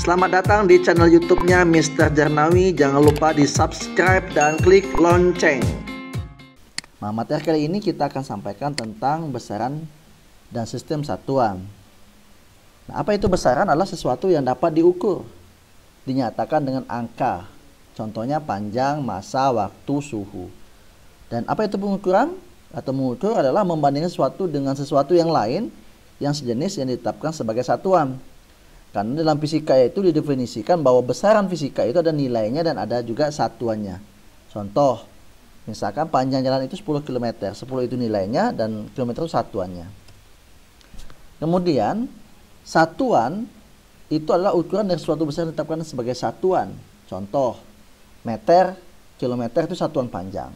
Selamat datang di channel YouTube-nya Mr. Jarnawi. Jangan lupa di subscribe dan klik lonceng. Nah, materi ya, kali ini kita akan sampaikan tentang besaran dan sistem satuan. Nah, apa itu besaran adalah sesuatu yang dapat diukur, dinyatakan dengan angka. Contohnya panjang, masa, waktu, suhu. Dan apa itu pengukuran? Atau mengukur adalah membandingkan sesuatu dengan sesuatu yang lain yang sejenis yang ditetapkan sebagai satuan. Karena dalam fisika itu didefinisikan bahwa besaran fisika itu ada nilainya dan ada juga satuannya. Contoh, misalkan panjang jalan itu 10 km, 10 itu nilainya dan kilometer itu satuannya. Kemudian, satuan itu adalah ukuran dari suatu besaran ditetapkan sebagai satuan. Contoh, meter, kilometer itu satuan panjang.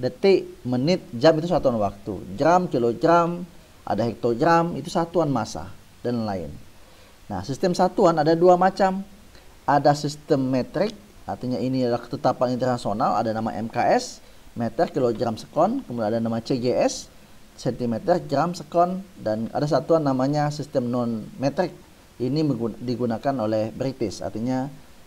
Detik, menit, jam itu satuan waktu. Gram, kilogram, ada hektogram, itu satuan massa, dan lain-lain. Nah, sistem satuan ada dua macam. Ada sistem metrik, artinya ini adalah ketetapan internasional, ada nama MKS, meter, kilogram, sekon, kemudian ada nama CGS, sentimeter, gram, sekon, dan ada satuan namanya sistem non metrik. Ini digunakan oleh British, artinya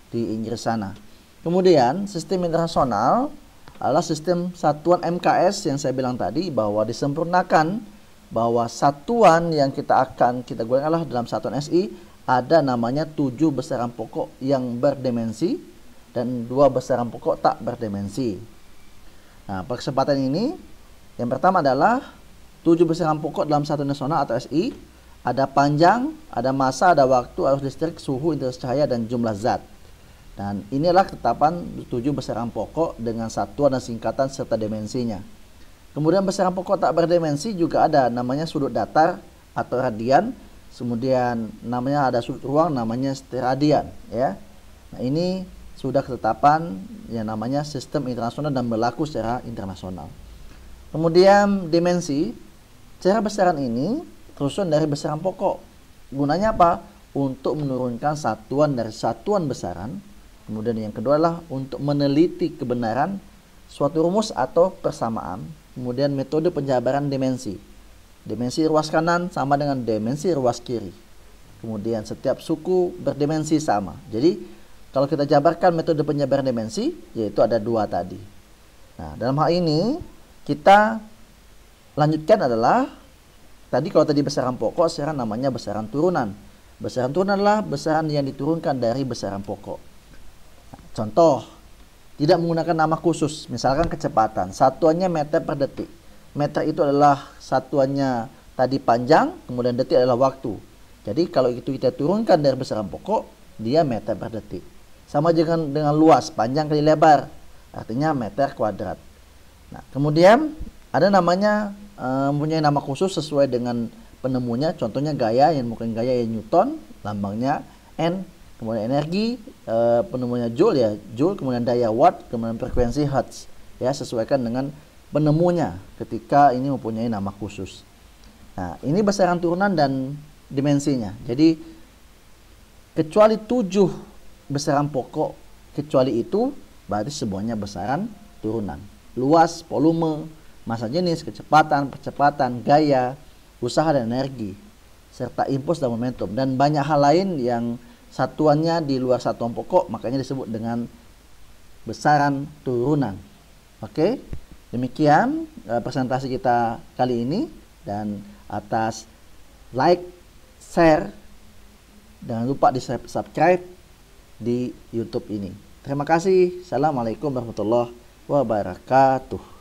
di Inggris sana. Kemudian, sistem internasional adalah sistem satuan MKS yang saya bilang tadi bahwa disempurnakan bahwa satuan yang kita akan kita gunakan adalah dalam satuan SI ada namanya tujuh besaran pokok yang berdimensi dan dua besaran pokok tak berdimensi. Nah, kesempatan ini yang pertama adalah tujuh besaran pokok dalam satuan nasional atau SI ada panjang, ada masa, ada waktu, arus listrik, suhu, intensitas cahaya, dan jumlah zat. Dan inilah ketetapan tujuh besaran pokok dengan satuan dan singkatan serta dimensinya. Kemudian besaran pokok tak berdimensi juga ada namanya sudut datar atau radian. Kemudian namanya ada sudut ruang namanya steradian. ya. Nah, ini sudah ketetapan yang namanya sistem internasional dan berlaku secara internasional. Kemudian dimensi cara besaran ini terusun dari besaran pokok. Gunanya apa? Untuk menurunkan satuan dari satuan besaran. Kemudian yang kedua adalah untuk meneliti kebenaran suatu rumus atau persamaan Kemudian metode penjabaran dimensi. Dimensi ruas kanan sama dengan dimensi ruas kiri. Kemudian setiap suku berdimensi sama. Jadi kalau kita jabarkan metode penjabaran dimensi yaitu ada dua tadi. Nah, dalam hal ini kita lanjutkan adalah tadi kalau tadi besaran pokok sekarang namanya besaran turunan. Besaran turunan adalah besaran yang diturunkan dari besaran pokok. Nah, contoh tidak menggunakan nama khusus, misalkan kecepatan, satuannya meter per detik. Meter itu adalah satuannya tadi panjang, kemudian detik adalah waktu. Jadi kalau itu kita turunkan dari besaran pokok, dia meter per detik. Sama dengan dengan luas, panjang kali lebar, artinya meter kuadrat. Nah, kemudian ada namanya eh, mempunyai nama khusus sesuai dengan penemunya, contohnya gaya yang mungkin gaya yang Newton, lambangnya N kemudian energi uh, penemunya joule ya joule kemudian daya watt kemudian frekuensi hertz ya sesuaikan dengan penemunya ketika ini mempunyai nama khusus nah ini besaran turunan dan dimensinya jadi kecuali tujuh besaran pokok kecuali itu berarti semuanya besaran turunan luas volume masa jenis kecepatan percepatan gaya usaha dan energi serta impuls dan momentum dan banyak hal lain yang satuannya di luar satuan pokok, makanya disebut dengan besaran turunan. Oke, demikian eh, presentasi kita kali ini dan atas like, share, jangan lupa di subscribe di YouTube ini. Terima kasih. Assalamualaikum warahmatullahi wabarakatuh.